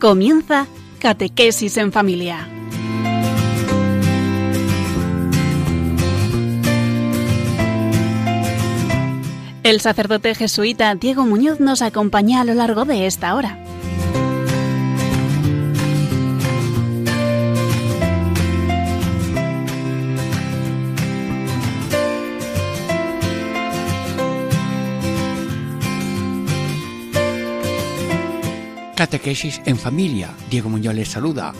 Comienza Catequesis en Familia. El sacerdote jesuita Diego Muñoz nos acompaña a lo largo de esta hora. crisis en familia. Diego Muñoz les saluda.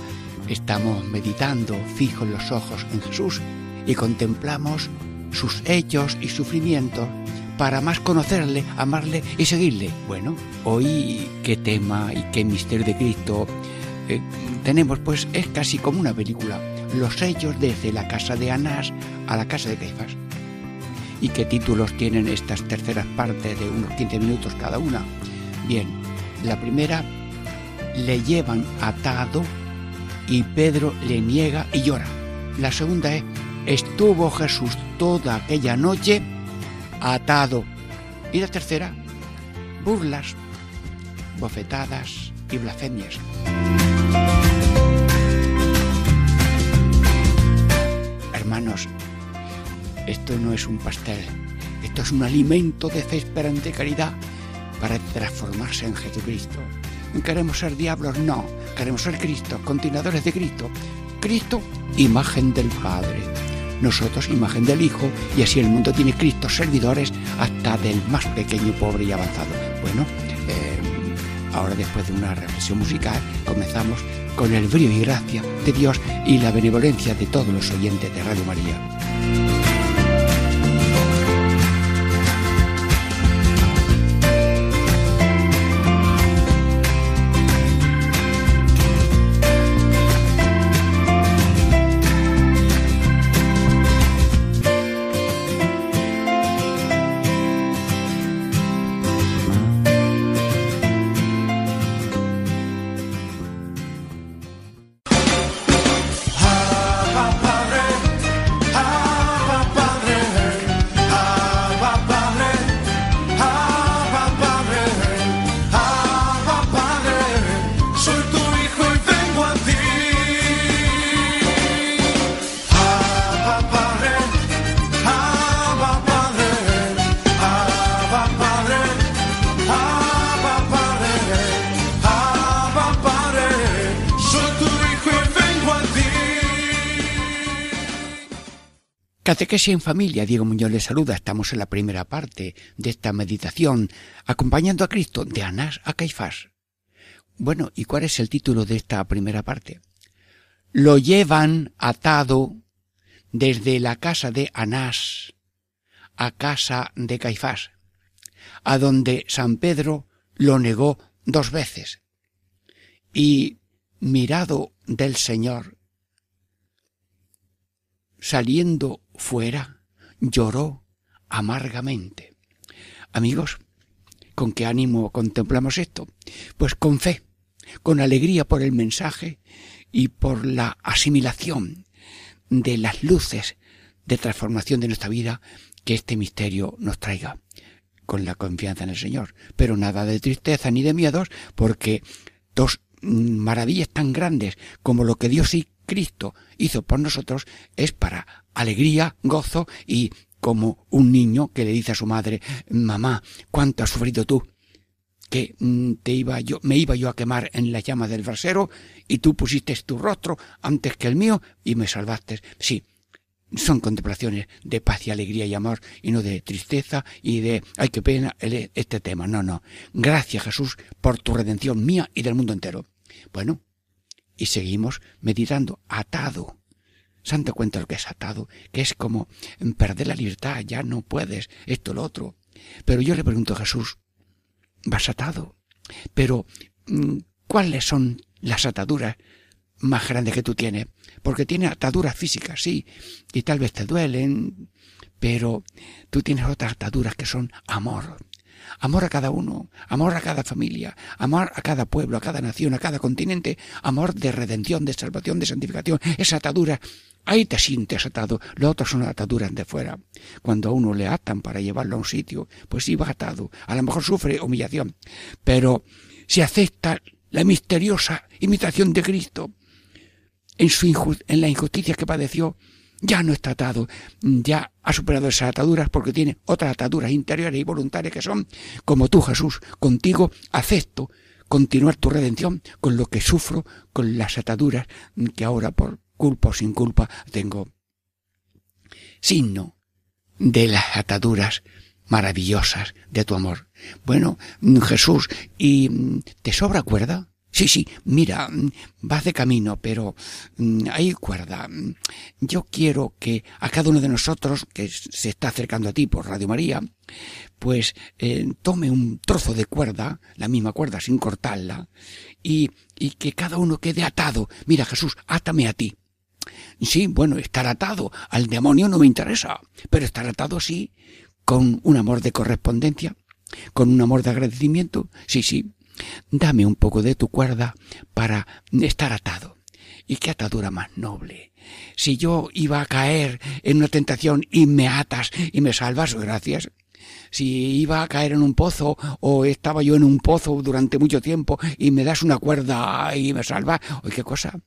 Estamos meditando fijos los ojos en Jesús y contemplamos sus hechos y sufrimientos para más conocerle, amarle y seguirle. Bueno, hoy qué tema y qué misterio de Cristo eh, tenemos, pues es casi como una película. Los hechos desde la casa de Anás a la casa de Caifás. ¿Y qué títulos tienen estas terceras partes de unos 15 minutos cada una? Bien, la primera le llevan atado y Pedro le niega y llora. La segunda es, estuvo Jesús toda aquella noche atado. Y la tercera, burlas, bofetadas y blasfemias. Hermanos, esto no es un pastel, esto es un alimento de fe, esperante caridad para transformarse en Jesucristo queremos ser diablos, no, queremos ser Cristo, continuadores de Cristo. Cristo, imagen del Padre. Nosotros, imagen del Hijo, y así el mundo tiene Cristo servidores hasta del más pequeño, pobre y avanzado. Bueno, eh, ahora después de una reflexión musical, comenzamos con el brío y gracia de Dios y la benevolencia de todos los oyentes de Radio María. si en familia, Diego Muñoz le saluda. Estamos en la primera parte de esta meditación, acompañando a Cristo de Anás a Caifás. Bueno, ¿y cuál es el título de esta primera parte? Lo llevan atado desde la casa de Anás a casa de Caifás, a donde San Pedro lo negó dos veces. Y mirado del Señor, saliendo fuera, lloró amargamente. Amigos, ¿con qué ánimo contemplamos esto? Pues con fe, con alegría por el mensaje y por la asimilación de las luces de transformación de nuestra vida que este misterio nos traiga con la confianza en el Señor. Pero nada de tristeza ni de miedos, porque dos maravillas tan grandes como lo que Dios y Cristo hizo por nosotros es para alegría, gozo y como un niño que le dice a su madre, mamá, ¿cuánto has sufrido tú? que mm, te iba yo, me iba yo a quemar en las llamas del brasero y tú pusiste tu rostro antes que el mío y me salvaste. Sí, son contemplaciones de paz y alegría y amor y no de tristeza y de ay qué pena este tema. No, no. Gracias Jesús por tu redención mía y del mundo entero. Bueno, y seguimos meditando, atado. Santo cuenta lo que es atado, que es como perder la libertad, ya no puedes, esto, lo otro. Pero yo le pregunto a Jesús, vas atado, pero mm, ¿cuáles son las ataduras más grandes que tú tienes? Porque tiene ataduras físicas, sí, y tal vez te duelen, pero tú tienes otras ataduras que son amor, Amor a cada uno, amor a cada familia, amor a cada pueblo, a cada nación, a cada continente, amor de redención, de salvación, de santificación, esa atadura. Ahí te sientes atado, lo otro son ataduras de fuera. Cuando a uno le atan para llevarlo a un sitio, pues va atado, a lo mejor sufre humillación, pero si acepta la misteriosa imitación de Cristo en, su en la injusticia que padeció, ya no está atado, ya ha superado esas ataduras porque tiene otras ataduras interiores y voluntarias que son, como tú Jesús, contigo acepto continuar tu redención con lo que sufro, con las ataduras que ahora por culpa o sin culpa tengo. Signo de las ataduras maravillosas de tu amor. Bueno, Jesús, ¿y te sobra cuerda? Sí, sí, mira, mm, vas de camino, pero mm, hay cuerda. Mm, yo quiero que a cada uno de nosotros que se está acercando a ti por Radio María, pues eh, tome un trozo de cuerda, la misma cuerda sin cortarla, y, y que cada uno quede atado. Mira, Jesús, átame a ti. Sí, bueno, estar atado al demonio no me interesa, pero estar atado sí, con un amor de correspondencia, con un amor de agradecimiento, sí, sí, dame un poco de tu cuerda para estar atado. ¿Y qué atadura más noble? Si yo iba a caer en una tentación y me atas y me salvas, gracias. Si iba a caer en un pozo o estaba yo en un pozo durante mucho tiempo y me das una cuerda y me salvas, oye, qué cosa.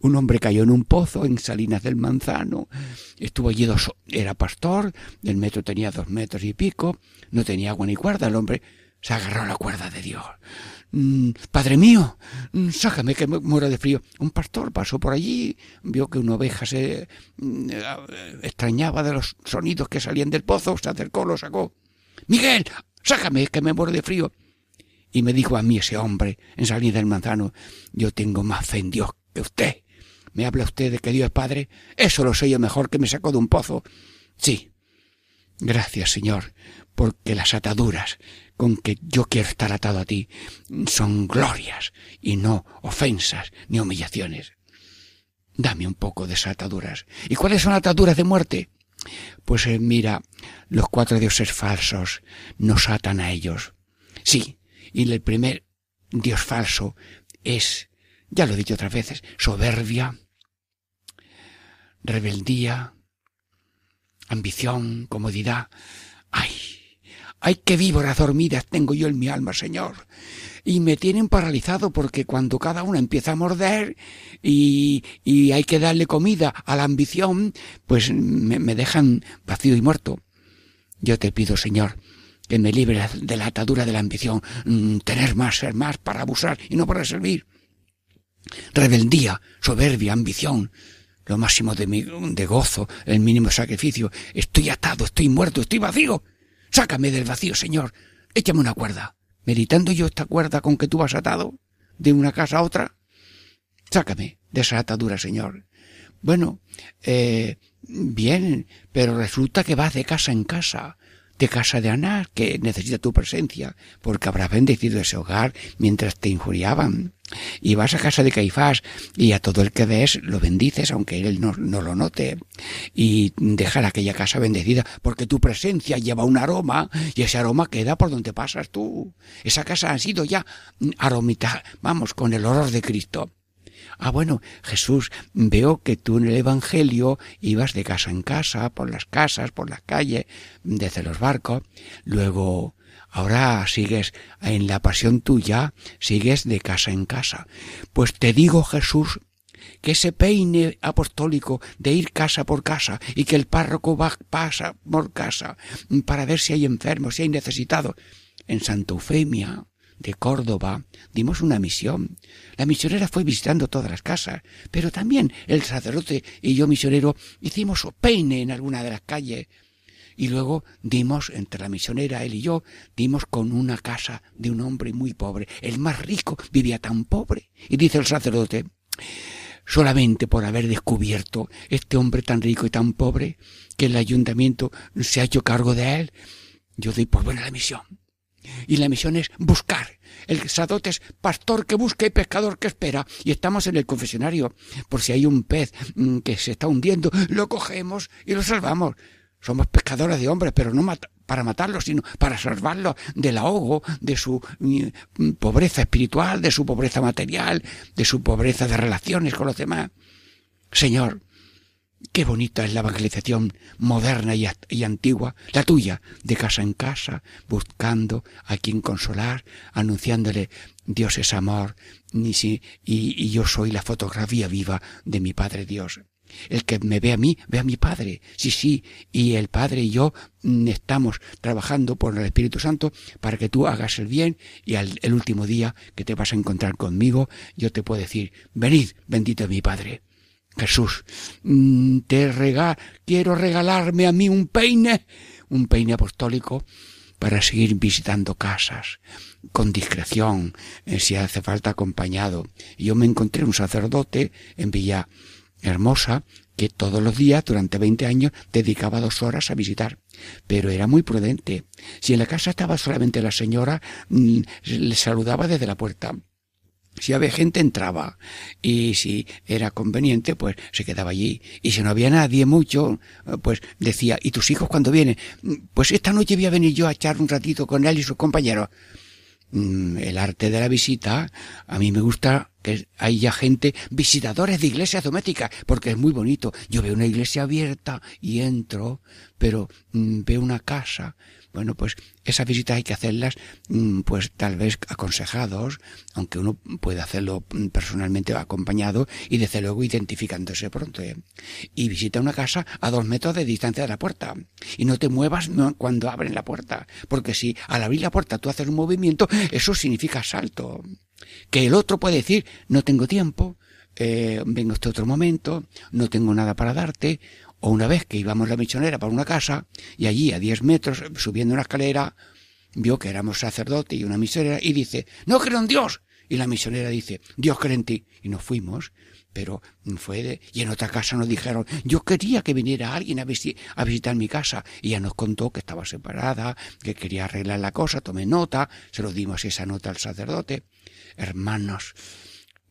Un hombre cayó en un pozo en Salinas del Manzano. Estuvo allí dos, era pastor, el metro tenía dos metros y pico, no tenía agua ni cuerda el hombre. Se agarró la cuerda de Dios. Mm, padre mío, mm, sácame que me muero de frío. Un pastor pasó por allí, vio que una oveja se mm, eh, extrañaba de los sonidos que salían del pozo, se acercó, lo sacó. Miguel, sácame que me muero de frío. Y me dijo a mí ese hombre, en salir del manzano, yo tengo más fe en Dios que usted. ¿Me habla usted de que Dios es Padre? Eso lo sé yo mejor que me sacó de un pozo. Sí, Gracias, Señor, porque las ataduras con que yo quiero estar atado a ti son glorias y no ofensas ni humillaciones. Dame un poco de esas ataduras. ¿Y cuáles son ataduras de muerte? Pues eh, mira, los cuatro dioses falsos nos atan a ellos. Sí, y el primer dios falso es, ya lo he dicho otras veces, soberbia, rebeldía, ambición, comodidad. ¡Ay! ¡Ay, qué víboras dormidas tengo yo en mi alma, Señor! Y me tienen paralizado porque cuando cada una empieza a morder y, y hay que darle comida a la ambición, pues me, me dejan vacío y muerto. Yo te pido, Señor, que me libres de la atadura de la ambición, mm, tener más, ser más, para abusar y no para servir. Rebeldía, soberbia, ambición, lo máximo de, mi, de gozo, el mínimo sacrificio. Estoy atado, estoy muerto, estoy vacío. Sácame del vacío, Señor. Échame una cuerda. Meditando yo esta cuerda con que tú vas atado de una casa a otra. Sácame de esa atadura, Señor. Bueno, eh, bien, pero resulta que vas de casa en casa, de casa de Ana, que necesita tu presencia, porque habrás bendecido ese hogar mientras te injuriaban. Y vas a casa de Caifás y a todo el que ves lo bendices, aunque él no, lo note. Y dejar aquella casa bendecida, porque tu presencia lleva un aroma y ese aroma queda por donde pasas tú. Esa casa ha sido ya aromita, vamos, con el horror de Cristo. Ah, bueno, Jesús, veo que tú en el Evangelio ibas de casa en casa, por las casas, por las calles, desde los barcos. Luego Ahora sigues en la pasión tuya, sigues de casa en casa. Pues te digo, Jesús, que ese peine apostólico de ir casa por casa y que el párroco va, pasa por casa para ver si hay enfermos, si hay necesitados. En Santa Eufemia de Córdoba dimos una misión. La misionera fue visitando todas las casas, pero también el sacerdote y yo misionero hicimos peine en alguna de las calles y luego dimos, entre la misionera, él y yo, dimos con una casa de un hombre muy pobre. El más rico vivía tan pobre. Y dice el sacerdote, solamente por haber descubierto este hombre tan rico y tan pobre, que el ayuntamiento se ha hecho cargo de él, yo doy por buena la misión. Y la misión es buscar. El sacerdote es pastor que busca y pescador que espera. Y estamos en el confesionario. Por si hay un pez mm, que se está hundiendo, lo cogemos y lo salvamos. Somos pescadores de hombres, pero no para matarlos, sino para salvarlos del ahogo, de su mm, pobreza espiritual, de su pobreza material, de su pobreza de relaciones con los demás. Señor, qué bonita es la evangelización moderna y, antigua, la tuya, de casa en casa, buscando a quien consolar, anunciándole Dios es amor, ni si, y yo soy la fotografía viva de mi Padre Dios. El que me ve a mí, ve a mi Padre. Sí, sí, y el Padre y yo mm, estamos trabajando por el Espíritu Santo para que tú hagas el bien y al el último día que te vas a encontrar conmigo, yo te puedo decir, venid, bendito es mi Padre. Jesús, mm, te rega quiero regalarme a mí un peine, un peine apostólico, para seguir visitando casas, con discreción, eh, si hace falta acompañado. Yo me encontré un sacerdote en Villa hermosa que todos los días durante 20 años dedicaba dos horas a visitar. Pero era muy prudente. Si en la casa estaba solamente la señora, mm, le saludaba desde la puerta. Si había gente entraba y si era conveniente pues se quedaba allí y si no había nadie mucho pues decía ¿y tus hijos cuando vienen? Mm, pues esta noche voy a venir yo a echar un ratito con él y sus compañeros. Mm, el arte de la visita, a mí me gusta que haya gente, visitadores de iglesias domésticas, porque es muy bonito. Yo veo una iglesia abierta y entro, pero mm, veo una casa bueno, pues esas visitas hay que hacerlas, mm, pues tal vez aconsejados, aunque uno puede hacerlo mm, personalmente acompañado y desde luego identificándose pronto. ¿eh? Y visita una casa a dos metros de distancia de la puerta. Y no te muevas cuando abren la puerta, porque si al abrir la puerta tú haces un movimiento, eso significa salto. Que el otro puede decir, no tengo tiempo, eh, vengo este otro momento, no tengo nada para darte, o una vez que íbamos la misionera para una casa y allí a 10 metros, subiendo una escalera, vio que éramos sacerdote y una misionera y dice, no creo en Dios. Y la misionera dice, Dios cree en ti. Y nos fuimos, pero fue de... Y en otra casa nos dijeron, yo quería que viniera alguien a, visitar mi casa. Y ella nos contó que estaba separada, que quería arreglar la cosa, tomé nota, se lo dimos esa nota al sacerdote. Hermanos,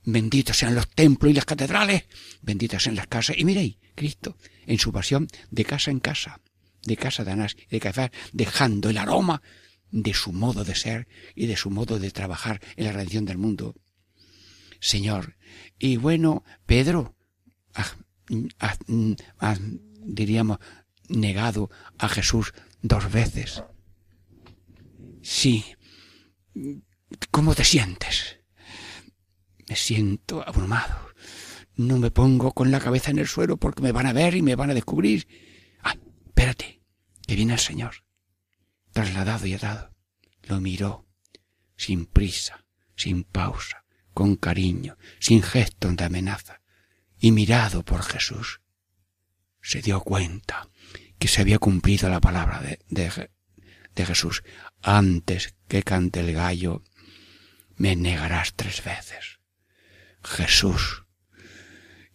benditos sean los templos y las catedrales, benditas sean las casas. Y miréis, Cristo, en su pasión, de casa en casa, de casa de Anás y de Caifás, dejando el aroma de su modo de ser y de su modo de trabajar en la redención del mundo. Señor, y bueno, Pedro, diríamos, negado a Jesús dos veces. Sí. ¿Cómo te sientes? Me siento abrumado. No me pongo con la cabeza en el suelo porque me van a ver y me van a descubrir. Ah, espérate, que viene el Señor. Trasladado y atado. Lo miró, sin prisa, sin pausa, con cariño, sin gesto de amenaza, y mirado por Jesús. Se dio cuenta que se había cumplido la palabra de, de, de Jesús. Antes que cante el gallo, me negarás tres veces. Jesús.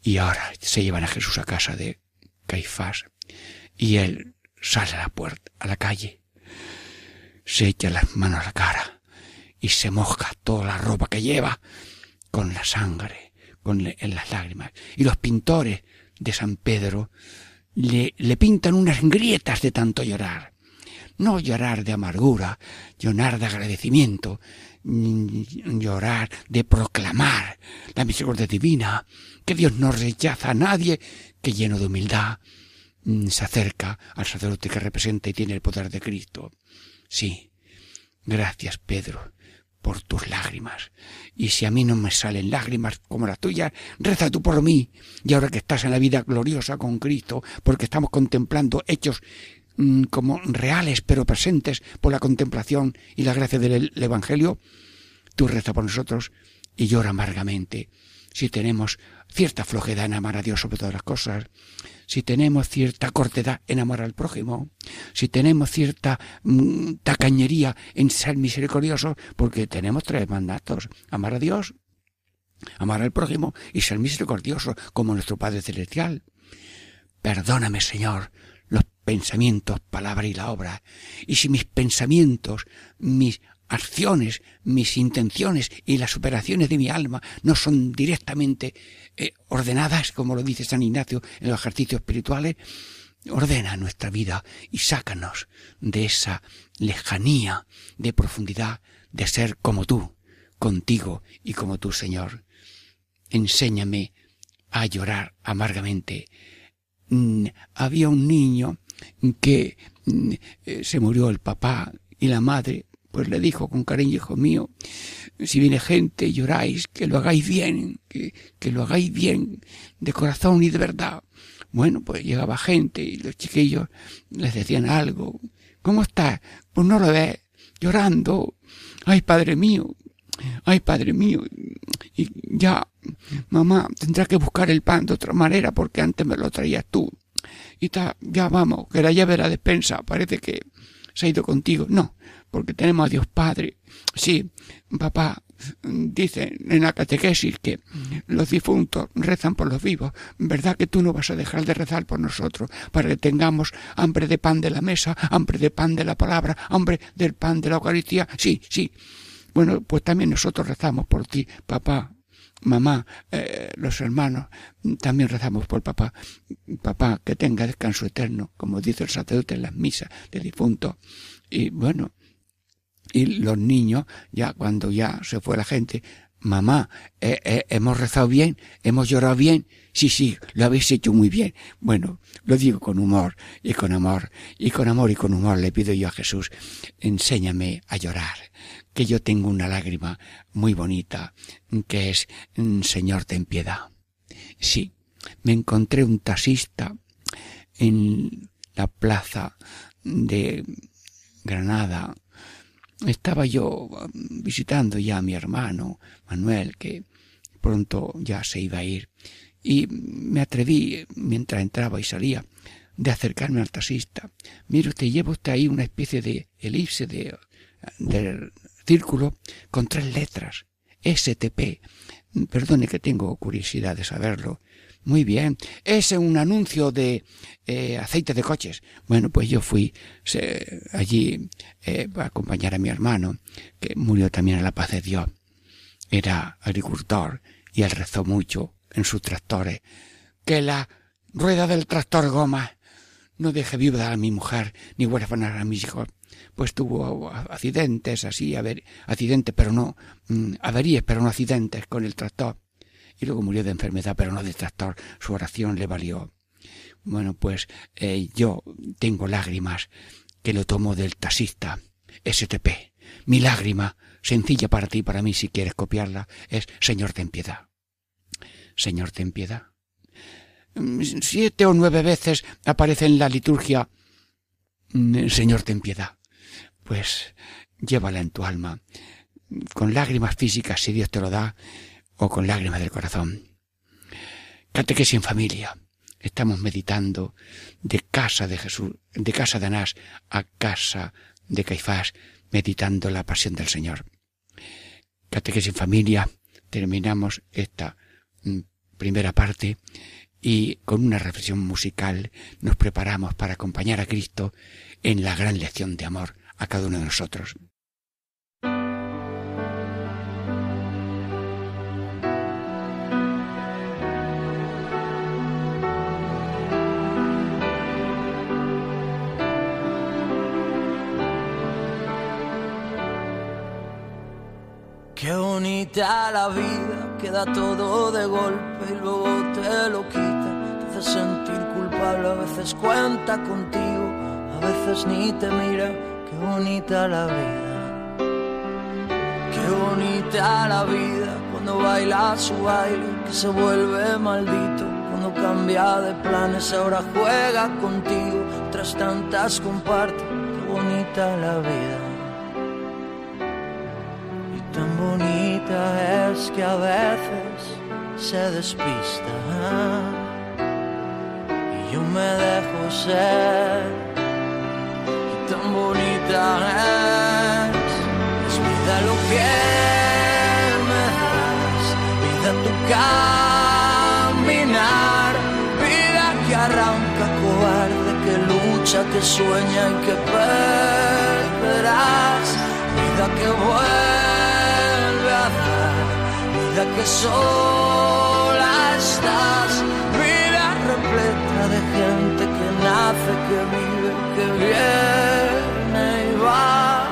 Y ahora se llevan a Jesús a casa de Caifás y él sale a la puerta, a la calle, se echa las manos a la cara y se moja toda la ropa que lleva con la sangre, con las lágrimas. Y los pintores de San Pedro le pintan unas grietas de tanto llorar. No llorar de amargura, llorar de agradecimiento, llorar, de proclamar la misericordia divina, que Dios no rechaza a nadie, que lleno de humildad mm, se acerca al sacerdote que representa y tiene el poder de Cristo. Sí, gracias Pedro por tus lágrimas. Y si a mí no me salen lágrimas como las tuyas, reza tú por mí. Y ahora que estás en la vida gloriosa con Cristo, porque estamos contemplando hechos Mm, como reales pero presentes por la contemplación y la gracia del Evangelio, tú reza por nosotros y llora amargamente. Si tenemos cierta flojedad en amar a Dios sobre todas las cosas, si tenemos cierta cortedad en amar al prójimo, si tenemos cierta mm, tacañería en ser misericordiosos, porque tenemos tres mandatos, amar a Dios, amar al prójimo y ser misericordioso como nuestro Padre Celestial. Perdóname, Señor, pensamientos, palabra y la obra. Y si mis pensamientos, mis acciones, mis intenciones y las operaciones de mi alma no son directamente eh, ordenadas, como lo dice San Ignacio en los ejercicios espirituales, ordena nuestra vida y sácanos de esa lejanía de profundidad de ser como tú, contigo y como tú, Señor. Enséñame a llorar amargamente. Mm, había un niño que mm, eh, se murió el papá y la madre, pues le dijo con cariño, hijo mío, si viene gente lloráis, que lo hagáis bien, que, que, lo hagáis bien, de corazón y de verdad. Bueno, pues llegaba gente y los chiquillos les decían algo. ¿Cómo estás? Pues no lo ves, llorando. Ay, padre mío, ay, padre mío. Y ya, mamá, tendrá que buscar el pan de otra manera porque antes me lo traías tú y está, ya vamos, que la llave de la despensa parece que se ha ido contigo. No, porque tenemos a Dios Padre. Sí, papá, dice en la catequesis que los difuntos rezan por los vivos. ¿Verdad que tú no vas a dejar de rezar por nosotros para que tengamos hambre de pan de la mesa, hambre de pan de la palabra, hambre del pan de la Eucaristía? Sí, sí. Bueno, pues también nosotros rezamos por ti, papá, mamá, eh, los hermanos, también rezamos por papá. Papá, que tenga descanso eterno, como dice el sacerdote en las misas del difunto. Y bueno, y los niños, ya cuando ya se fue la gente, mamá, eh, eh, hemos rezado bien, hemos llorado bien, sí, sí, lo habéis hecho muy bien. Bueno, lo digo con humor y con amor, y con amor y con humor le pido yo a Jesús, enséñame a llorar, que yo tengo una lágrima muy bonita, que es mm, Señor, ten piedad. Sí, me encontré un taxista en la plaza de Granada. Estaba yo um, visitando ya a mi hermano Manuel, que pronto ya se iba a ir, y me atreví, mientras entraba y salía, de acercarme al taxista. Mire usted, lleva usted ahí una especie de elipse de, de círculo con tres letras. STP. Perdone que tengo curiosidad de saberlo. Muy bien. Es un anuncio de eh, aceite de coches. Bueno, pues yo fui allí eh, a acompañar a mi hermano, que murió también a la paz de Dios. Era agricultor y él rezó mucho en sus tractores. Que la rueda del tractor goma no deje viuda a mi mujer ni huérfana a mis hijos pues tuvo accidentes así, ver, accidentes, pero no, mm, averías, pero no accidentes con el tractor. Y luego murió de enfermedad, pero no de tractor. Su oración le valió. Bueno, pues eh, yo tengo lágrimas que lo tomo del taxista STP. Mi lágrima, sencilla para ti y para mí si quieres copiarla, es Señor ten piedad. Señor ten piedad. Mm, siete o nueve veces aparece en la liturgia mm, Señor ten piedad pues llévala en tu alma, con lágrimas físicas si Dios te lo da, o con lágrimas del corazón. Catequesis en familia. Estamos meditando de casa de Jesús, de casa de Anás a casa de Caifás, meditando la pasión del Señor. Catequesis en familia. Terminamos esta mm, primera parte y con una reflexión musical nos preparamos para acompañar a Cristo en la gran lección de amor a cada uno de nosotros. Qué bonita la vida, queda todo de golpe y luego te lo quita. Te hace sentir culpable, a veces cuenta contigo, a veces ni te mira Qué bonita la vida, qué bonita la vida cuando baila su baile que se vuelve maldito. Cuando cambia de planes, ahora juega contigo. Tras tantas comparte, qué bonita la vida. Y tan bonita es que a veces se despista. Y yo me dejo ser es vida lo que me das, vida tu caminar, vida que arranca cobarde, que lucha, que sueña y que perderás. Vida que vuelve a dar, vida que sola estás, vida repleta de gente que nace, que vive, que viene va.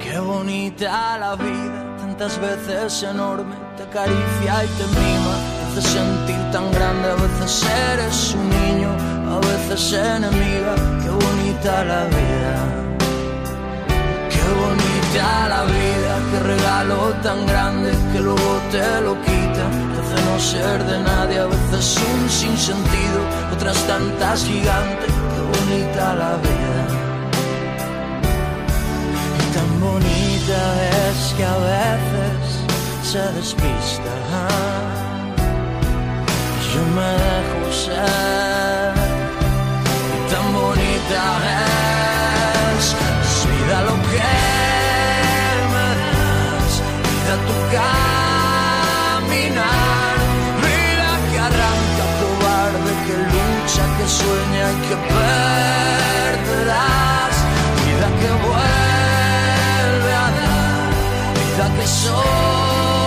Qué bonita la vida, tantas veces enorme, te acaricia y te mima. te hace sentir tan grande, a veces eres un niño, a veces enemiga. Qué bonita la vida, qué bonita la vida, qué regalo tan grande que luego te lo quita. Te hace no ser de nadie, a veces un sinsentido, otras tantas gigantes. Qué bonita la vida. Tan bonita es que a veces se despista. Yo me dejo ser. tan bonita es, es vida lo que me das. Vida tu caminar, Mira que arranca, tu cobarde, que lucha, que sueña, que pelea. ciudad que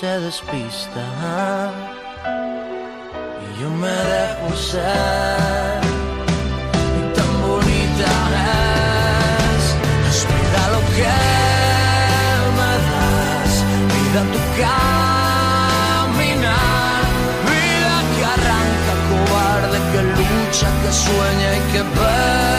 se despista y yo me dejo ser. Y tan bonita es, respira lo que me das, mira tu caminar, vida que arranca cobarde, que lucha, que sueña y que ve.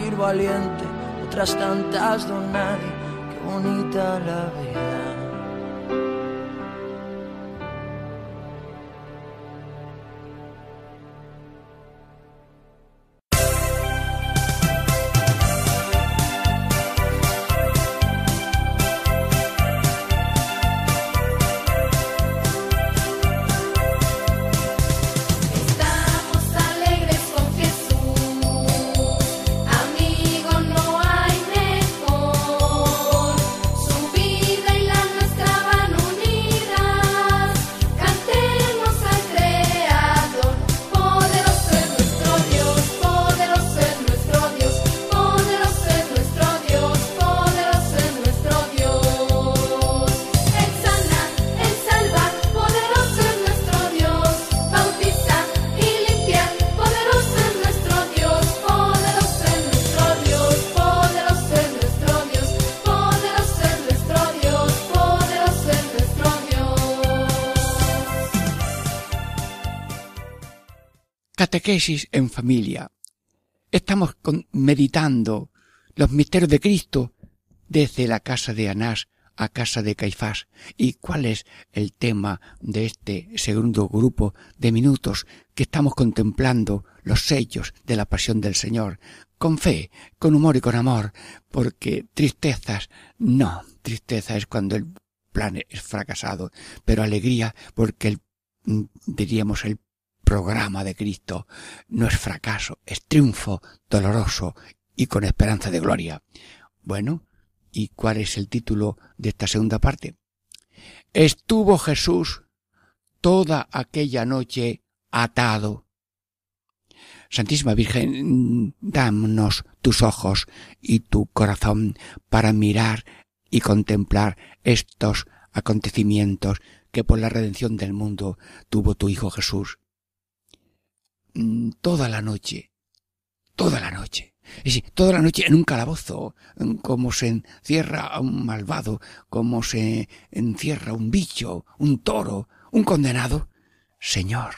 valiente, otras tantas don nadie, qué bonita la en familia. Estamos meditando los misterios de Cristo desde la casa de Anás a casa de Caifás. ¿Y cuál es el tema de este segundo grupo de minutos que estamos contemplando los sellos de la pasión del Señor? Con fe, con humor y con amor, porque tristezas, no, tristeza es cuando el plan es fracasado, pero alegría porque el, mm, diríamos, el programa de Cristo no es fracaso, es triunfo doloroso y con esperanza de gloria. Bueno, ¿y cuál es el título de esta segunda parte? Estuvo Jesús toda aquella noche atado. Santísima Virgen, dámonos tus ojos y tu corazón para mirar y contemplar estos acontecimientos que por la redención del mundo tuvo tu Hijo Jesús. Mm, toda la noche, toda la noche. y toda la noche en un calabozo, mm, como se encierra un malvado, como se encierra un bicho, un toro, un condenado. Señor,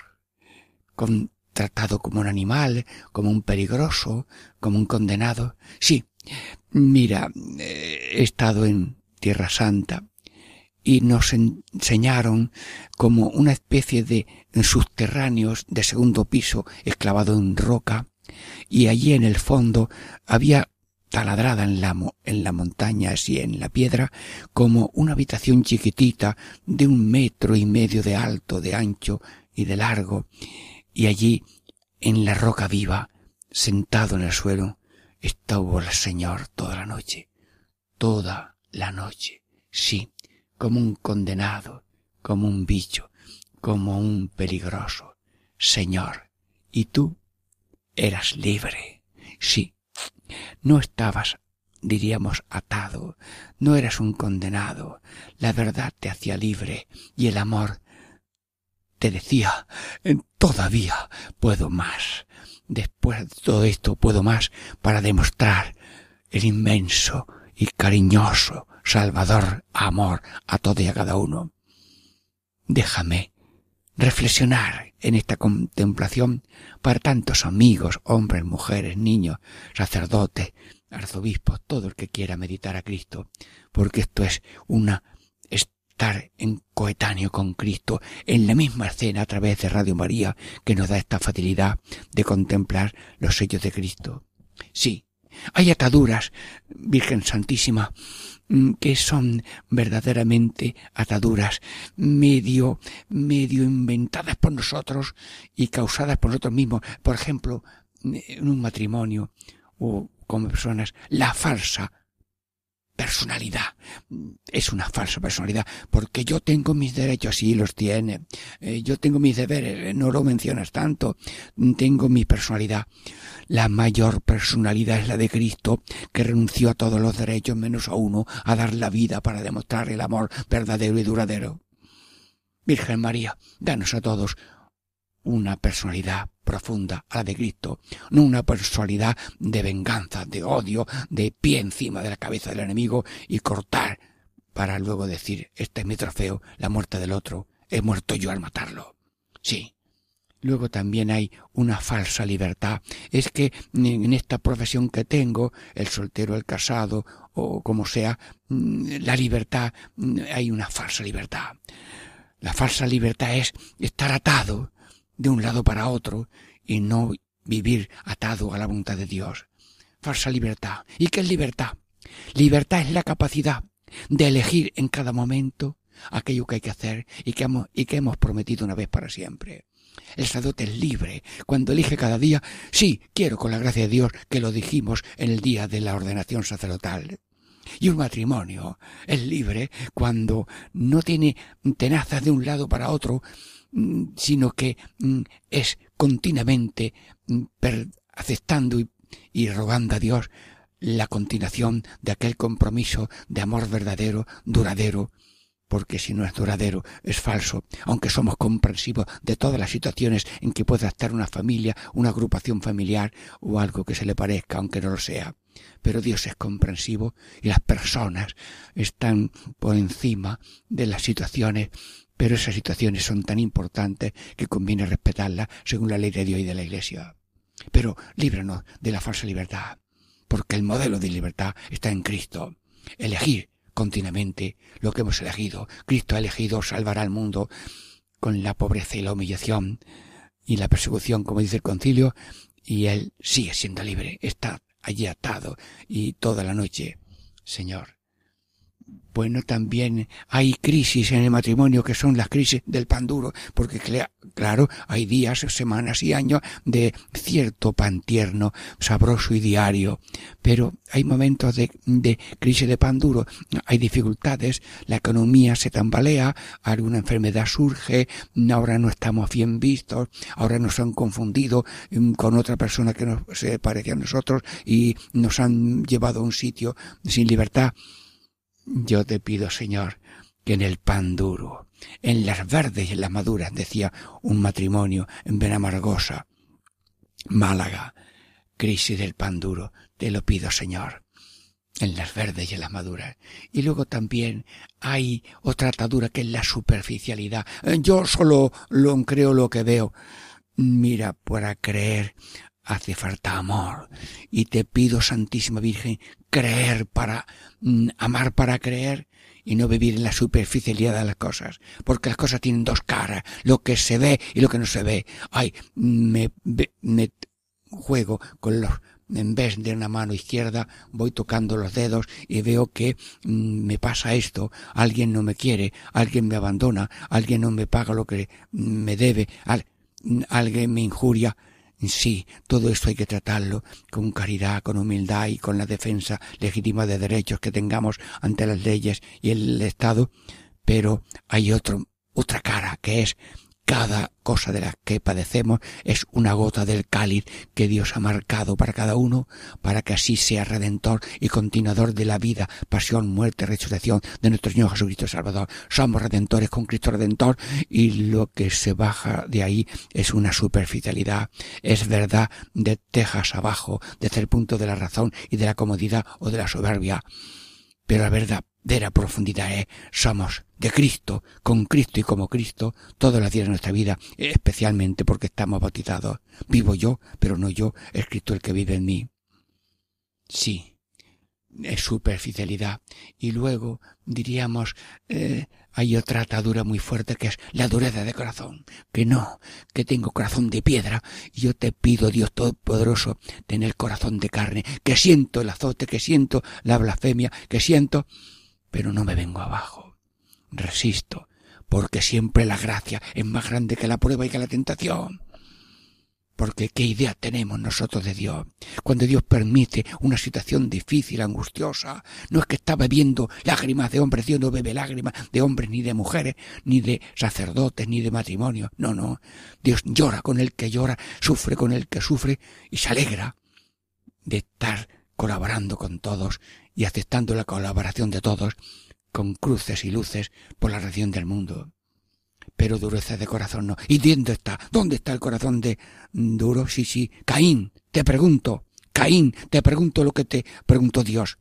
con tratado como un animal, como un peligroso, como un condenado. Sí, mira, eh, he estado en Tierra Santa, y nos enseñaron como una especie de subterráneos de segundo piso esclavado en roca y allí en el fondo había taladrada en la, en la montaña así en la piedra como una habitación chiquitita de un metro y medio de alto, de ancho y de largo y allí en la roca viva sentado en el suelo estuvo el Señor toda la noche, toda la noche, sí, como un condenado, como un bicho, como un peligroso. Señor, y tú eras libre. Sí, no estabas, diríamos, atado, no eras un condenado. La verdad te hacía libre y el amor te decía, todavía puedo más. Después de todo esto puedo más para demostrar el inmenso y cariñoso salvador amor a todo y a cada uno. Déjame reflexionar en esta contemplación para tantos amigos, hombres, mujeres, niños, sacerdotes, arzobispos, todo el que quiera meditar a Cristo, porque esto es una estar en coetáneo con Cristo, en la misma escena a través de Radio María, que nos da esta facilidad de contemplar los sellos de Cristo. Sí, hay ataduras, Virgen Santísima, mm, que son verdaderamente ataduras medio, medio inventadas por nosotros y causadas por nosotros mismos. Por ejemplo, en un matrimonio o como personas, la farsa personalidad. Es una falsa personalidad, porque yo tengo mis derechos, y los tiene. Eh, yo tengo mis deberes, eh, no lo mencionas tanto. Tengo mi personalidad. La mayor personalidad es la de Cristo, que renunció a todos los derechos menos a uno, a dar la vida para demostrar el amor verdadero y duradero. Virgen María, danos a todos una personalidad profunda a la de Cristo, no una personalidad de venganza, de odio, de pie encima de la cabeza del enemigo y cortar para luego decir, este es mi trofeo, la muerte del otro, he muerto yo al matarlo. Sí. Luego también hay una falsa libertad. Es que en esta profesión que tengo, el soltero, el casado, o como sea, mm, la libertad, mm, hay una falsa libertad. La falsa libertad es estar atado, de un lado para otro y no vivir atado a la voluntad de Dios. Falsa libertad. ¿Y qué es libertad? Libertad es la capacidad de elegir en cada momento aquello que hay que hacer y que hemos, y que hemos prometido una vez para siempre. El sacerdote es libre cuando elige cada día, sí, quiero con la gracia de Dios que lo dijimos en el día de la ordenación sacerdotal. Y un matrimonio es libre cuando no tiene tenazas de un lado para otro Mm, sino que mm, es continuamente mm, aceptando y, rogando a Dios la continuación de aquel compromiso de amor verdadero, duradero, porque si no es duradero, es falso, aunque somos comprensivos de todas las situaciones en que pueda estar una familia, una agrupación familiar o algo que se le parezca, aunque no lo sea. Pero Dios es comprensivo y las personas están por encima de las situaciones pero esas situaciones son tan importantes que conviene respetarlas según la ley de Dios y de la Iglesia. Pero líbranos de la falsa libertad, porque el modelo de libertad está en Cristo. Elegir continuamente lo que hemos elegido. Cristo ha elegido salvar al mundo con la pobreza y la humillación y la persecución, como dice el concilio, y él sigue siendo libre, está allí atado y toda la noche, Señor, bueno, también hay crisis en el matrimonio que son las crisis del pan duro, porque claro, hay días, semanas y años de cierto pan tierno, sabroso y diario, pero hay momentos de, crisis de pan duro, hay dificultades, la economía se tambalea, alguna enfermedad surge, ahora no estamos bien vistos, ahora nos han confundido mm, con otra persona que no se parece a nosotros y nos han llevado a un sitio sin libertad. Yo te pido, Señor, que en el pan duro, en las verdes y en las maduras, decía un matrimonio en Benamargosa, Málaga, crisis del pan duro, te lo pido, Señor, en las verdes y en las maduras. Y luego también hay otra atadura que es la superficialidad. Yo solo lo creo lo que veo. Mira, para creer hace falta amor. Y te pido, Santísima Virgen, creer para, mm, amar para creer y no vivir en la superficialidad de las cosas. Porque las cosas tienen dos caras, lo que se ve y lo que no se ve. Ay, me, me juego con los en vez de una mano izquierda voy tocando los dedos y veo que mm, me pasa esto, alguien no me quiere, alguien me abandona, alguien no me paga lo que mm, me debe, alguien me injuria. Sí, todo esto hay que tratarlo con caridad, con humildad y con la defensa legítima de derechos que tengamos ante las leyes y el Estado, pero hay otro, otra cara que es cada cosa de las que padecemos es una gota del cáliz que Dios ha marcado para cada uno, para que así sea redentor y continuador de la vida, pasión, muerte, resurrección de nuestro Señor Jesucristo Salvador. Somos redentores con Cristo Redentor y lo que se baja de ahí es una superficialidad, es verdad de tejas abajo, desde el punto de la razón y de la comodidad o de la soberbia. Pero la verdad de la profundidad es, ¿eh? somos de Cristo, con Cristo y como Cristo, todos los días de nuestra vida, especialmente porque estamos bautizados. Vivo yo, pero no yo, es Cristo el que vive en mí. Sí, es superficialidad. Y luego, diríamos, eh, hay otra atadura muy fuerte que es la dureza de corazón. Que no, que tengo corazón de piedra. Y yo te pido, Dios Todopoderoso, tener corazón de carne. Que siento el azote, que siento la blasfemia, que siento pero no me vengo abajo. Resisto, porque siempre la gracia es más grande que la prueba y que la tentación. Porque qué idea tenemos nosotros de Dios. Cuando Dios permite una situación difícil, angustiosa, no es que está bebiendo lágrimas de hombres, Dios no bebe lágrimas de hombres, ni de mujeres, ni de sacerdotes, ni de matrimonio No, no. Dios llora con el que llora, sufre con el que sufre y se alegra de estar colaborando con todos y aceptando la colaboración de todos, con cruces y luces, por la región del mundo. Pero dureza de corazón no. ¿Y dónde está? ¿Dónde está el corazón de duro? Sí, sí. Caín, te pregunto. Caín, te pregunto lo que te preguntó Dios.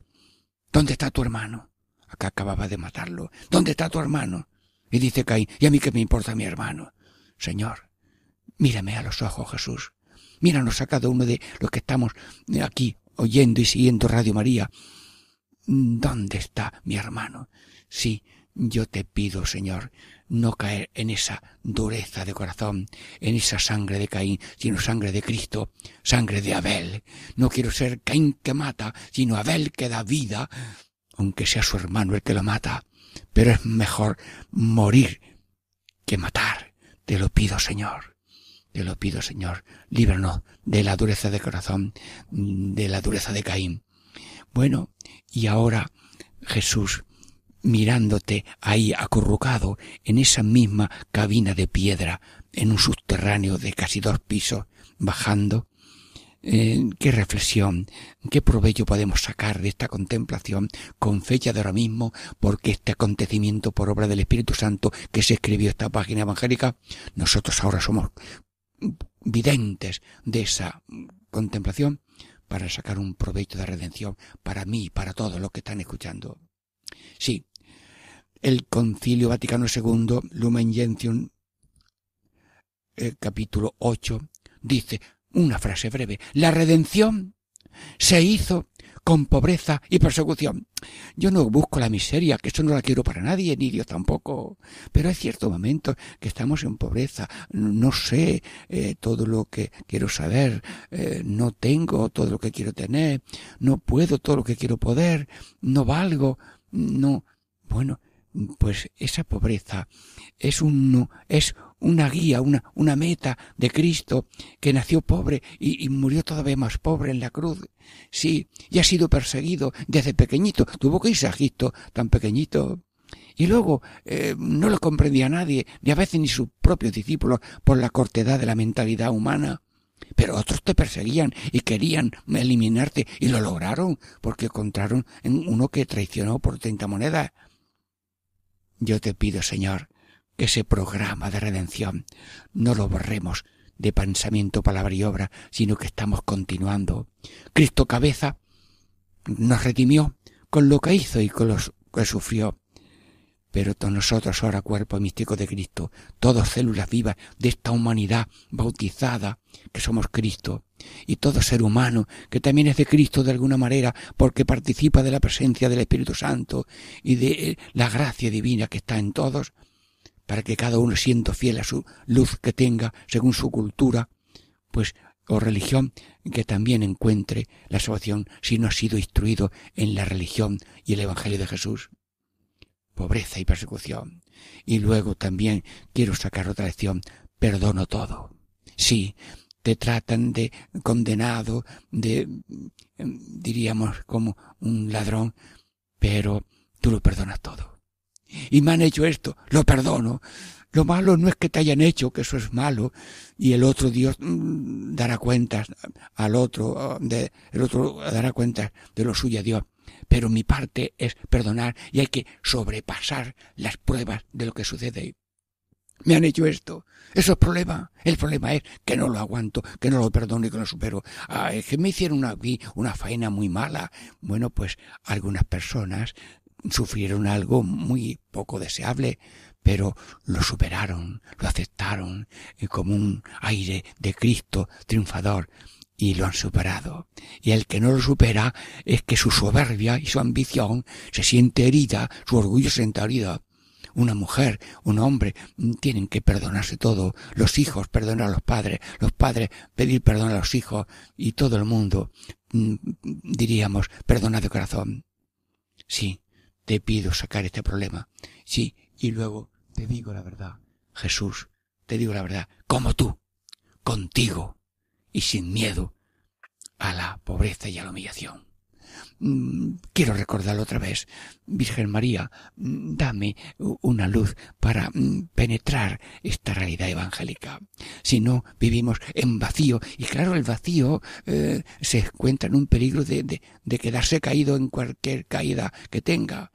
¿Dónde está tu hermano? Acá acababa de matarlo. ¿Dónde está tu hermano? Y dice Caín, ¿y a mí qué me importa mi hermano? Señor, mírame a los ojos, Jesús. Míranos a cada uno de los que estamos aquí oyendo y siguiendo Radio María ¿Dónde está mi hermano? Sí, yo te pido, Señor, no caer en esa dureza de corazón, en esa sangre de Caín, sino sangre de Cristo, sangre de Abel. No quiero ser Caín que mata, sino Abel que da vida, aunque sea su hermano el que lo mata. Pero es mejor morir que matar. Te lo pido, Señor. Te lo pido, Señor. Líbranos de la dureza de corazón, de la dureza de Caín. Bueno, y ahora Jesús, mirándote ahí acurrucado en esa misma cabina de piedra, en un subterráneo de casi dos pisos, bajando, eh, qué reflexión, qué provecho podemos sacar de esta contemplación con fecha de ahora mismo, porque este acontecimiento por obra del Espíritu Santo que se escribió esta página evangélica, nosotros ahora somos videntes de esa contemplación, para sacar un provecho de redención para mí y para todos los que están escuchando. Sí, el Concilio Vaticano II, Lumen Gentium, eh, capítulo 8, dice una frase breve, la redención se hizo con pobreza y persecución. Yo no busco la miseria, que eso no la quiero para nadie, ni Dios tampoco. Pero hay ciertos momentos que estamos en pobreza, no sé eh, todo lo que quiero saber, eh, no tengo todo lo que quiero tener, no puedo todo lo que quiero poder, no valgo, no. Bueno, pues esa pobreza es un, es una guía, una, una meta de Cristo que nació pobre y, murió todavía más pobre en la cruz. Sí, y ha sido perseguido desde pequeñito. Tuvo que irse a Egipto tan pequeñito. Y luego eh, no lo comprendía nadie, ni a veces ni sus propios discípulos, por la cortedad de la mentalidad humana. Pero otros te perseguían y querían eliminarte y lo lograron porque encontraron en uno que traicionó por treinta monedas. Yo te pido, Señor, ese programa de redención. No lo borremos de pensamiento, palabra y obra, sino que estamos continuando. Cristo cabeza nos redimió con lo que hizo y con lo que sufrió. Pero todos nosotros ahora cuerpo místico de Cristo, todos células vivas de esta humanidad bautizada que somos Cristo, y todo ser humano que también es de Cristo de alguna manera porque participa de la presencia del Espíritu Santo y de la gracia divina que está en todos, para que cada uno siendo fiel a su luz que tenga, según su cultura, pues o religión, que también encuentre la salvación si no ha sido instruido en la religión y el Evangelio de Jesús. Pobreza y persecución. Y luego también quiero sacar otra lección, perdono todo. Sí, te tratan de condenado, de, diríamos, como un ladrón, pero tú lo perdonas todo y me han hecho esto, lo perdono. Lo malo no es que te hayan hecho, que eso es malo, y el otro Dios mm, dará cuentas al otro, ah, de, el otro dará cuentas de lo suyo a Dios. Pero mi parte es perdonar y hay que sobrepasar las pruebas de lo que sucede. Me han hecho esto. Eso es problema. El problema es que no lo aguanto, que no lo perdono y que no lo supero. Ah, que me hicieron una, una faena muy mala. Bueno, pues algunas personas sufrieron algo muy poco deseable, pero lo superaron, lo aceptaron eh, como un aire de Cristo triunfador y lo han superado. Y el que no lo supera es que su soberbia y su ambición se siente herida, su orgullo se siente herida. Una mujer, un hombre, mm, tienen que perdonarse todo. Los hijos perdonar a los padres, los padres pedir perdón a los hijos y todo el mundo, mm, diríamos, perdona de corazón. Sí, te pido sacar este problema. Sí, y luego te digo la verdad, Jesús, te digo la verdad, como tú, contigo y sin miedo a la pobreza y a la humillación. Mm, quiero recordarlo otra vez. Virgen María, mm, dame una luz para mm, penetrar esta realidad evangélica. Si no, vivimos en vacío. Y claro, el vacío eh, se encuentra en un peligro de, de quedarse caído en cualquier caída que tenga.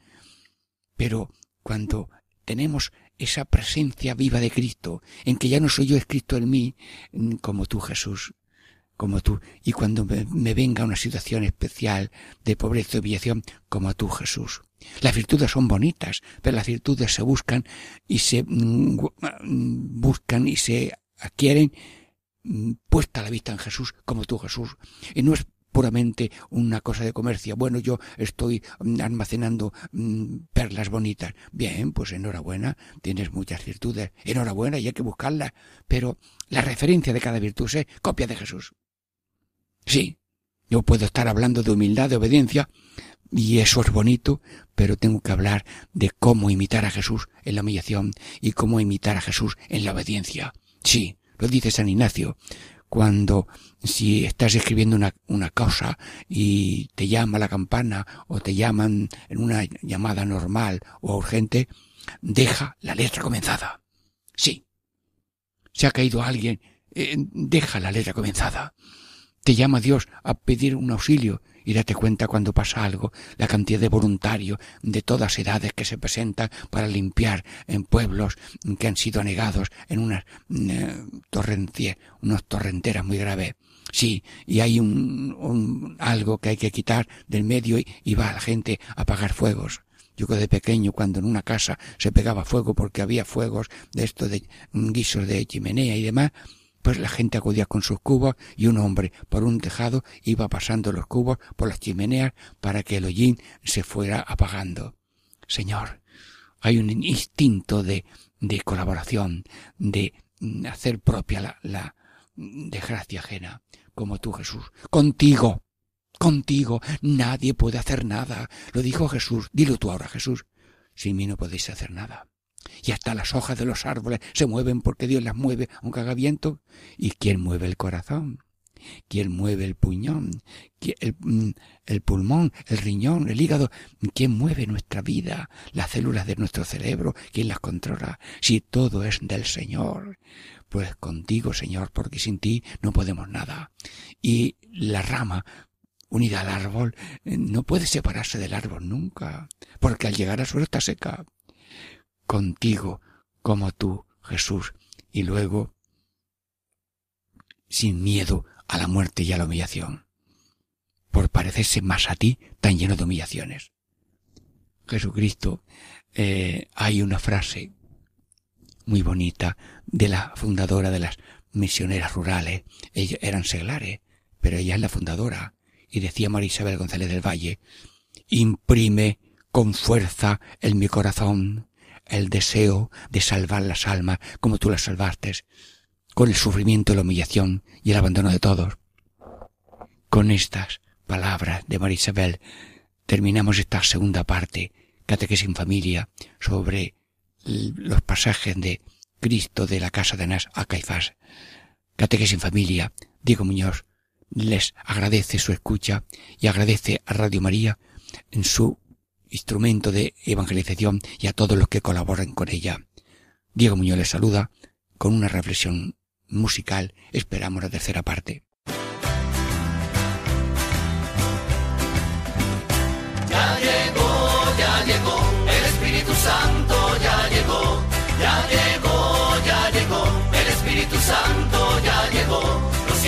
Pero cuando tenemos esa presencia viva de Cristo, en que ya no soy yo, escrito Cristo en mí, como tú Jesús, como tú, y cuando me, venga una situación especial de pobreza y humillación, como tú, Jesús. Las virtudes son bonitas, pero las virtudes se buscan y se mm, mm, buscan y se adquieren mm, puesta la vista en Jesús, como tú, Jesús. Y no es puramente una cosa de comercio. Bueno, yo estoy almacenando perlas bonitas. Bien, pues enhorabuena, tienes muchas virtudes. Enhorabuena y hay que buscarlas. Pero la referencia de cada virtud es copia de Jesús. Sí, yo puedo estar hablando de humildad, de obediencia, y eso es bonito, pero tengo que hablar de cómo imitar a Jesús en la humillación y cómo imitar a Jesús en la obediencia. Sí, lo dice San Ignacio. Cuando, si estás escribiendo una, una cosa y te llama la campana o te llaman en una llamada normal o urgente, deja la letra comenzada. Sí. Se ha caído alguien, eh, deja la letra comenzada. Te llama Dios a pedir un auxilio y date cuenta cuando pasa algo, la cantidad de voluntarios de todas edades que se presentan para limpiar en pueblos que han sido anegados en unas mm, eh, torrencias, unas torrenteras muy graves. Sí, y hay un, algo que hay que quitar del medio y, va la gente a apagar fuegos. Yo que de pequeño, cuando en una casa se pegaba fuego porque había fuegos de esto de mm, guisos de chimenea y demás, pues la gente acudía con sus cubas y un hombre por un tejado iba pasando los cubos por las chimeneas para que el hollín se fuera apagando. Señor, hay un instinto de, de colaboración, de mm, hacer propia la, la mm, desgracia ajena, como tú Jesús. Contigo, contigo, nadie puede hacer nada. Lo dijo Jesús. Dilo tú ahora, Jesús. Sin mí no podéis hacer nada y hasta las hojas de los árboles se mueven porque Dios las mueve, aunque haga viento. ¿Y quién mueve el corazón? ¿Quién mueve el puñón? El, mm, el, pulmón, el riñón, el hígado? ¿Quién mueve nuestra vida? Las células de nuestro cerebro, ¿quién las controla? Si todo es del Señor, pues contigo, Señor, porque sin ti no podemos nada. Y la rama unida al árbol eh, no puede separarse del árbol nunca, porque al llegar a suelo seca contigo como tú, Jesús, y luego sin miedo a la muerte y a la humillación, por parecerse más a ti tan lleno de humillaciones. Jesucristo, eh, hay una frase muy bonita de la fundadora de las misioneras rurales, ellas eran seglares, pero ella es la fundadora, y decía María Isabel González del Valle, imprime con fuerza en mi corazón el deseo de salvar las almas como tú las salvaste, con el sufrimiento, la humillación y el abandono de todos. Con estas palabras de María Isabel terminamos esta segunda parte, Catequesis en Familia, sobre los pasajes de Cristo de la casa de Anás a Caifás. Catequesis en Familia, Diego Muñoz les agradece su escucha y agradece a Radio María en su instrumento de evangelización y a todos los que colaboran con ella. Diego Muñoz les saluda con una reflexión musical. Esperamos la tercera parte. Ya llegó, ya llegó el Espíritu Santo.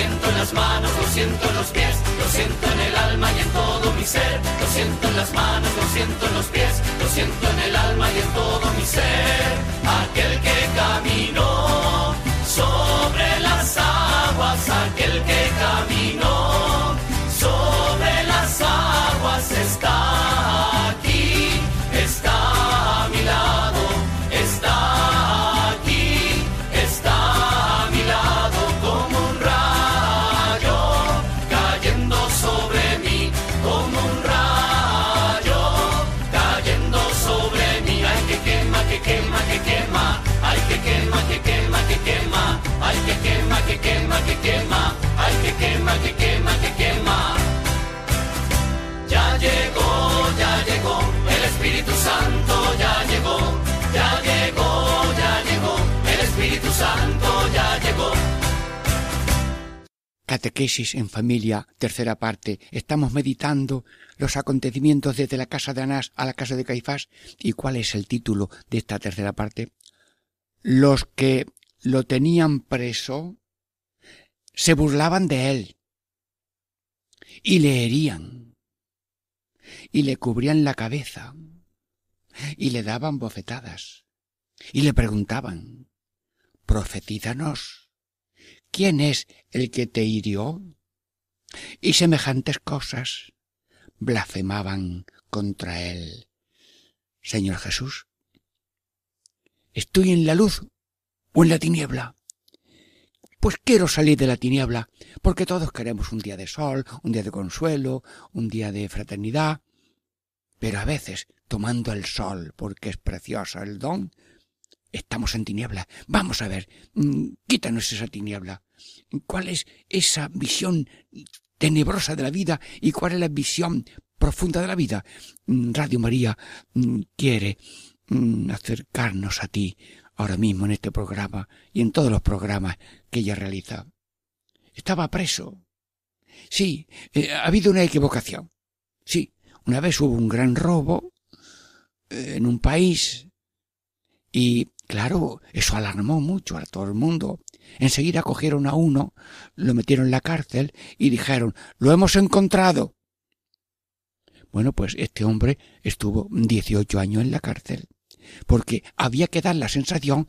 Lo siento en las manos, lo siento en los pies, lo siento en el alma y en todo mi ser. Lo siento en las manos, lo siento en los pies, lo siento en el alma y en todo mi ser. Aquel que caminó. Santo ya llegó. Catequesis en familia, tercera parte. Estamos meditando los acontecimientos desde la casa de Anás a la casa de Caifás. ¿Y cuál es el título de esta tercera parte? Los que lo tenían preso se burlaban de él y le herían y le cubrían la cabeza y le daban bofetadas y le preguntaban profetízanos. ¿Quién es el que te hirió? Y semejantes cosas blasfemaban contra él. Señor Jesús, ¿estoy en la luz o en la tiniebla? Pues quiero salir de la tiniebla, porque todos queremos un día de sol, un día de consuelo, un día de fraternidad, pero a veces tomando el sol, porque es precioso el don, Estamos en tiniebla. Vamos a ver, mm, quítanos esa tiniebla. ¿Cuál es esa visión tenebrosa de la vida y cuál es la visión profunda de la vida? Mm, Radio María mm, quiere acercarnos a ti ahora mismo en este programa y en todos los programas que ella realiza. Estaba preso. Sí, eh, ha habido una equivocación. Sí, una vez hubo un gran robo eh, en un país y Claro, eso alarmó mucho a todo el mundo. Enseguida cogieron a uno, lo metieron en la cárcel y dijeron, lo hemos encontrado. Bueno, pues este hombre estuvo 18 años en la cárcel, porque había que dar la sensación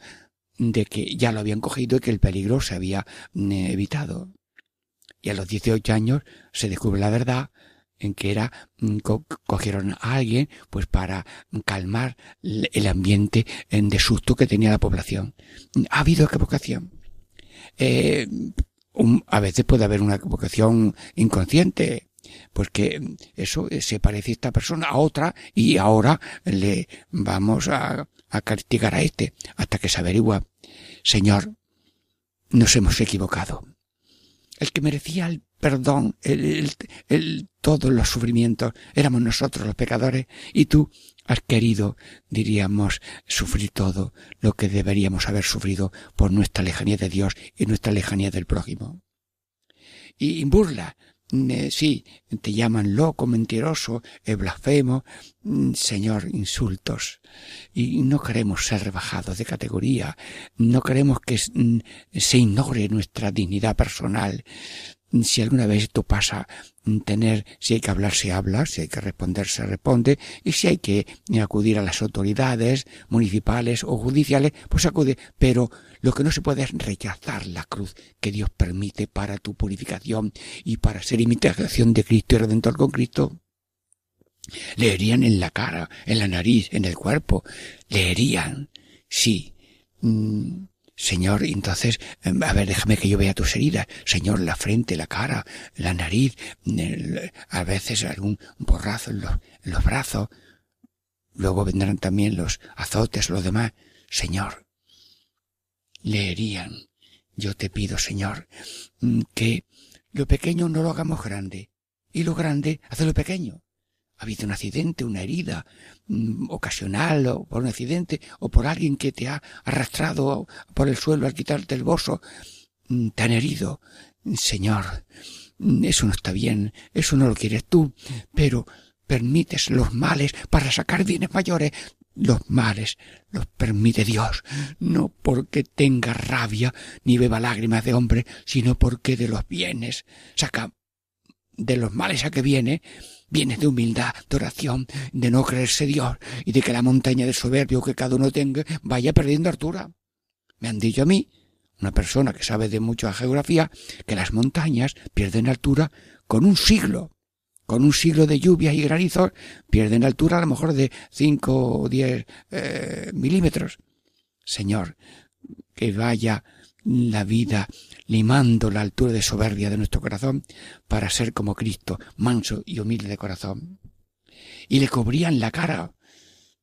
de que ya lo habían cogido y que el peligro se había mm, evitado. Y a los 18 años se descubre la verdad, en que era mm, cogieron a alguien pues para calmar el ambiente de susto que tenía la población. Ha habido equivocación. Eh, a veces puede haber una equivocación inconsciente, porque eso eh, se parece esta persona a otra y ahora le vamos a, a castigar a este hasta que se averigua. Señor, nos hemos equivocado. El que merecía el perdón, el, el, todos los sufrimientos. Éramos nosotros los pecadores y tú has querido, diríamos, sufrir todo lo que deberíamos haber sufrido por nuestra lejanía de Dios y nuestra lejanía del prójimo. Y burla, mm, eh, sí, te llaman loco, mentiroso, blasfemo, mm, señor, insultos. Y no queremos ser rebajados de categoría, no queremos que mm, se ignore nuestra dignidad personal si alguna vez esto pasa, mm, tener, si hay que hablar, se habla, si hay que responder, se responde, y si hay que eh, acudir a las autoridades municipales o judiciales, pues acude. Pero lo que no se puede es rechazar la cruz que Dios permite para tu purificación y para ser imitación de Cristo y redentor con Cristo. Leerían en la cara, en la nariz, en el cuerpo. Leerían, Sí. Mm, Señor, entonces, em, a ver, déjame que yo vea tus heridas. Señor, la frente, la cara, la nariz, a veces algún borrazo en los, brazos. Luego vendrán también los azotes, lo demás. Señor, leerían. Yo te pido, Señor, mm, que lo pequeño no lo hagamos grande, y lo grande hace lo pequeño ha habido un accidente, una herida mm, ocasional o por un accidente o por alguien que te ha arrastrado por el suelo al quitarte el bolso, ¿Te mm, tan herido. Señor, mm, eso no está bien, eso no lo quieres tú, pero permites los males para sacar bienes mayores. Los males los permite Dios, no porque tenga rabia ni beba lágrimas de hombre, sino porque de los bienes saca, de los males a que viene, viene de humildad, de oración, de no creerse Dios y de que la montaña de soberbio que cada uno tenga vaya perdiendo altura. Me han dicho a mí, una persona que sabe de mucha geografía, que las montañas pierden altura con un siglo. Con un siglo de lluvias y granizos pierden altura a lo mejor de cinco o diez eh, milímetros. Señor, que vaya la vida limando la altura de soberbia de nuestro corazón para ser como Cristo, manso y humilde de corazón. Y le cubrían la cara.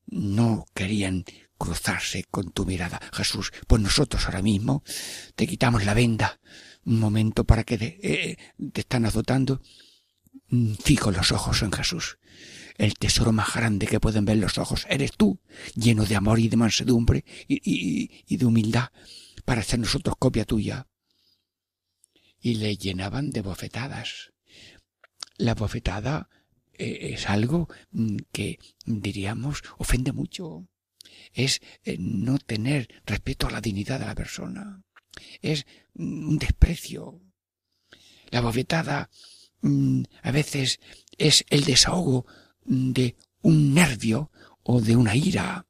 No querían cruzarse con tu mirada. Jesús, pues nosotros ahora mismo te quitamos la venda un momento para que eh, eh, te, están azotando. Mm, fijo los ojos en Jesús. El tesoro más grande que pueden ver los ojos eres tú, lleno de amor y de mansedumbre y de humildad para hacer nosotros copia tuya. Y le llenaban de bofetadas. La bofetada eh, es algo mm, que, diríamos, ofende mucho. Es eh, no tener respeto a la dignidad de la persona. Es mm, un desprecio. La bofetada mm, a veces es el desahogo de un nervio o de una ira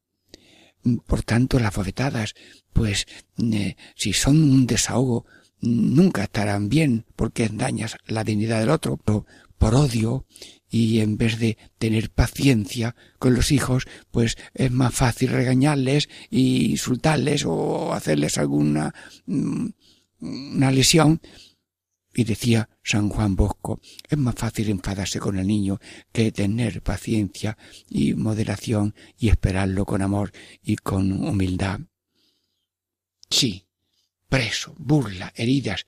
por tanto, las bofetadas, pues, eh, si son un desahogo, nunca estarán bien porque dañas la dignidad del otro pero por odio y en vez de tener paciencia con los hijos, pues es más fácil regañarles y insultarles o hacerles alguna mm, una lesión y decía San Juan Bosco, es más fácil enfadarse con el niño que tener paciencia y moderación y esperarlo con amor y con humildad. Sí, preso, burla, heridas,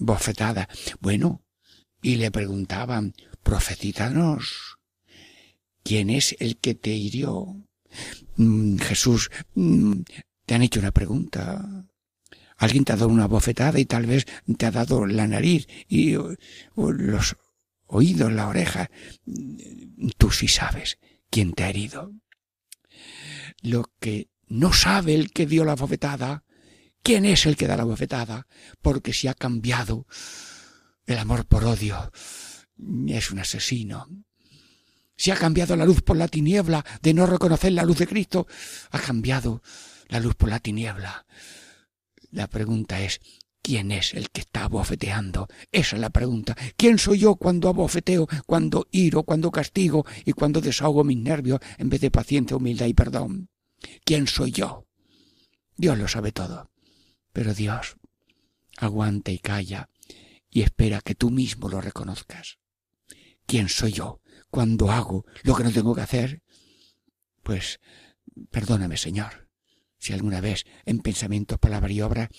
bofetada. Bueno, y le preguntaban, profetítanos, ¿quién es el que te hirió? Mm, Jesús, mm, te han hecho una pregunta alguien te ha dado una bofetada y tal vez te ha dado la nariz y los oídos, la oreja. Tú sí sabes quién te ha herido. Lo que no sabe el que dio la bofetada, quién es el que da la bofetada, porque si ha cambiado el amor por odio, es un asesino. Si ha cambiado la luz por la tiniebla de no reconocer la luz de Cristo, ha cambiado la luz por la tiniebla la pregunta es, ¿quién es el que está abofeteando? Esa es la pregunta. ¿Quién soy yo cuando abofeteo, cuando hiro, cuando castigo y cuando desahogo mis nervios en vez de paciencia, humildad y perdón? ¿Quién soy yo? Dios lo sabe todo. Pero Dios aguanta y calla y espera que tú mismo lo reconozcas. ¿Quién soy yo cuando hago lo que no tengo que hacer? Pues perdóname, Señor. Si alguna vez en pensamientos, palabra y obra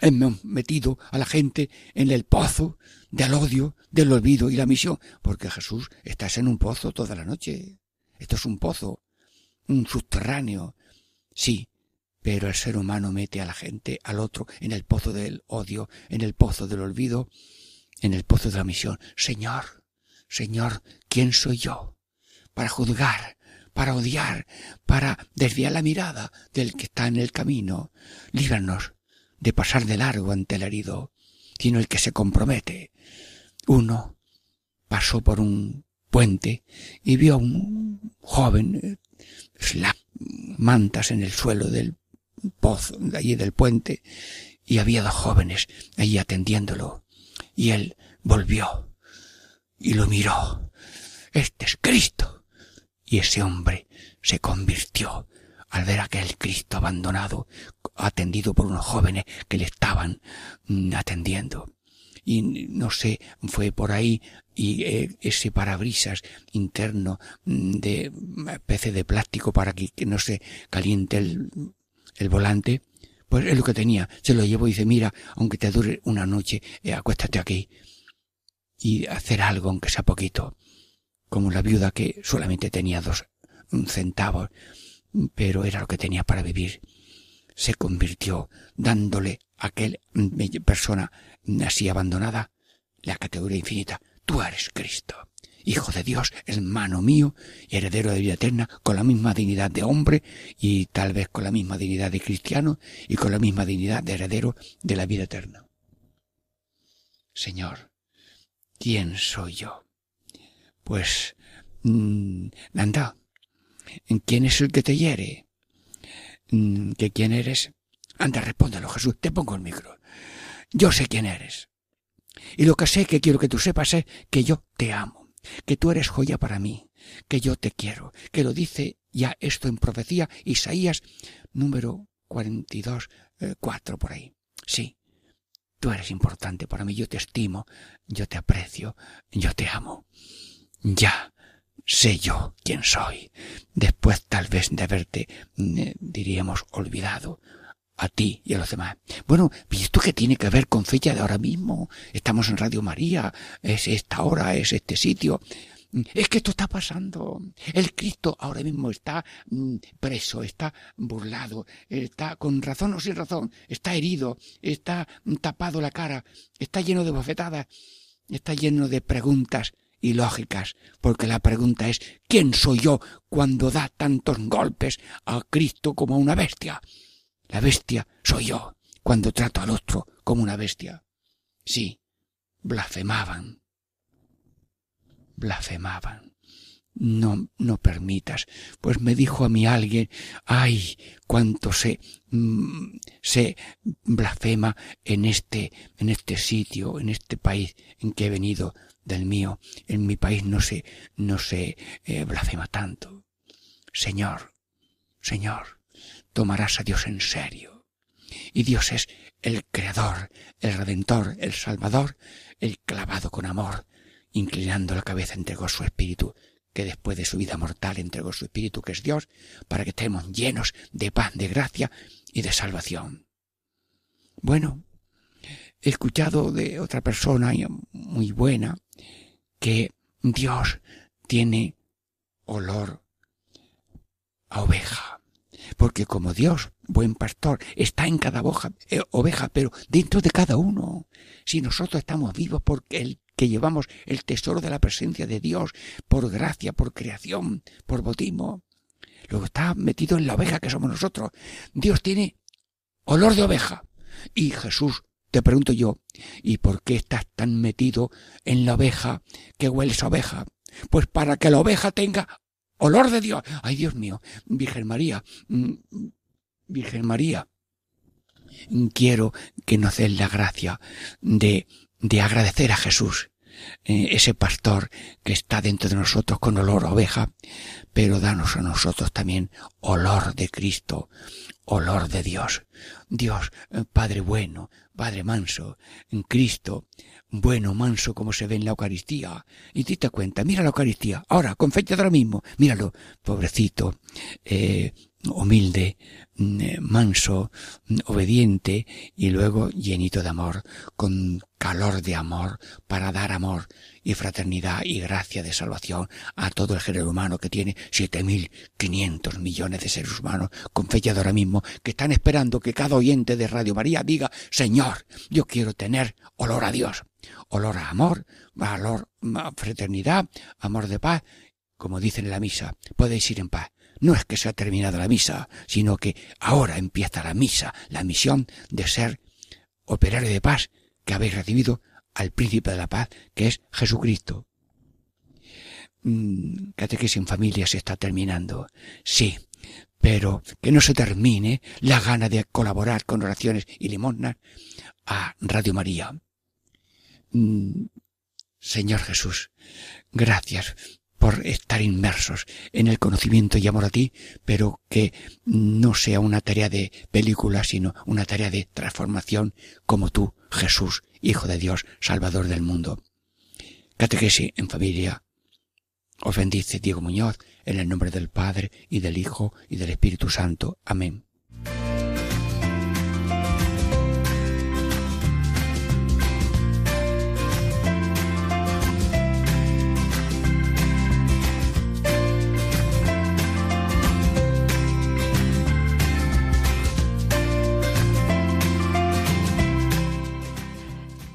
hemos metido a la gente en el pozo del odio, del olvido y la misión, porque Jesús estás en un pozo toda la noche. Esto es un pozo, un subterráneo. Sí, pero el ser humano mete a la gente, al otro, en el pozo del odio, en el pozo del olvido, en el pozo de la misión. Señor, Señor, ¿quién soy yo para juzgar para odiar, para desviar la mirada del que está en el camino. Líbranos de pasar de largo ante el herido, sino el que se compromete. Uno pasó por un puente y vio a un joven eh, las mantas en el suelo del pozo, de allí del puente, y había dos jóvenes allí atendiéndolo. Y él volvió y lo miró. Este es Cristo y ese hombre se convirtió al ver aquel Cristo abandonado, atendido por unos jóvenes que le estaban mm, atendiendo. Y no sé, fue por ahí y eh, ese parabrisas interno mm, de especie eh, de plástico para que, no se caliente el, volante, pues es lo que tenía. Se lo llevó y dice, mira, aunque te dure una noche, eh, acuéstate aquí y hacer algo, aunque sea poquito como la viuda que solamente tenía dos centavos, pero era lo que tenía para vivir, se convirtió dándole a aquella mm, eh, persona así abandonada la categoría infinita. Tú eres Cristo, Hijo de Dios, hermano mío, heredero de vida eterna, con la misma dignidad de hombre y tal vez con la misma dignidad de cristiano y con la misma dignidad de heredero de la vida eterna. Señor, ¿quién soy yo? Pues, mm, anda, ¿quién es el que te hiere? Mm, ¿Que quién eres? Anda, respóndelo, Jesús, te pongo el micro. Yo sé quién eres. Y lo que sé que quiero que tú sepas es que yo te amo, que tú eres joya para mí, que yo te quiero, que lo dice ya esto en profecía Isaías número 42, 4 eh, por ahí. Sí, tú eres importante para mí, yo te estimo, yo te aprecio, yo te amo. Ya sé yo quién soy. Después tal vez de haberte, mm, eh, diríamos, olvidado a ti y a los demás. Bueno, ¿y esto qué tiene que ver con fecha de ahora mismo? Estamos en Radio María, es esta hora, es este sitio. Mm, es que esto está pasando. El Cristo ahora mismo está mm, preso, está burlado, está con razón o sin razón, está herido, está tapado la cara, está lleno de bofetadas, está lleno de preguntas y lógicas, porque la pregunta es ¿quién soy yo cuando da tantos golpes a Cristo como a una bestia? La bestia soy yo cuando trato al otro como una bestia. Sí, blasfemaban. Blasfemaban no, no permitas. Pues me dijo a mí alguien, ay, cuánto mm, se, blasfema en este, en este sitio, en este país en que he venido del mío. En mi país no se, no se eh, blasfema tanto. Señor, Señor, tomarás a Dios en serio. Y Dios es el Creador, el Redentor, el Salvador, el clavado con amor, inclinando la cabeza entregó su espíritu que después de su vida mortal entregó su Espíritu, que es Dios, para que estemos llenos de paz, de gracia y de salvación. Bueno, he escuchado de otra persona muy buena que Dios tiene olor a oveja. Porque como Dios, buen pastor, está en cada eh, oveja, pero dentro de cada uno. Si nosotros estamos vivos porque Él que llevamos el tesoro de la presencia de Dios por gracia, por creación, por bautismo. Luego está metido en la oveja que somos nosotros. Dios tiene olor de oveja. Y Jesús, te pregunto yo, ¿y por qué estás tan metido en la oveja que hueles oveja? Pues para que la oveja tenga olor de Dios. Ay, Dios mío, Virgen María, mm, Virgen María, quiero que nos des la gracia de de agradecer a Jesús, eh, ese pastor que está dentro de nosotros con olor a oveja, pero danos a nosotros también olor de Cristo, olor de Dios. Dios, eh, Padre bueno, Padre manso, en Cristo, bueno, manso, como se ve en la Eucaristía. Y te cuenta, mira la Eucaristía, ahora, con fecha de ahora mismo, míralo, pobrecito, eh, humilde, Mm, eh, manso, mm, obediente y luego llenito de amor, con calor de amor para dar amor y fraternidad y gracia de salvación a todo el género humano que tiene 7.500 millones de seres humanos con fecha de ahora mismo que están esperando que cada oyente de Radio María diga, Señor, yo quiero tener olor a Dios, olor a amor, valor, mm, fraternidad, amor de paz, como dicen en la misa, podéis ir en paz. No es que se ha terminado la misa, sino que ahora empieza la misa, la misión de ser operario de paz que habéis recibido al príncipe de la paz, que es Jesucristo. Mm, que sin familia se está terminando. Sí, pero que no se termine la gana de colaborar con oraciones y limosnas a Radio María. Mm, Señor Jesús, gracias por estar inmersos en el conocimiento y amor a ti, pero que no sea una tarea de película, sino una tarea de transformación como tú, Jesús, Hijo de Dios, Salvador del mundo. Catequesis en familia. Os bendice Diego Muñoz, en el nombre del Padre, y del Hijo, y del Espíritu Santo. Amén.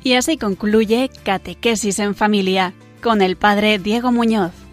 y así concluye Catequesis en Familia con el Padre Diego Muñoz.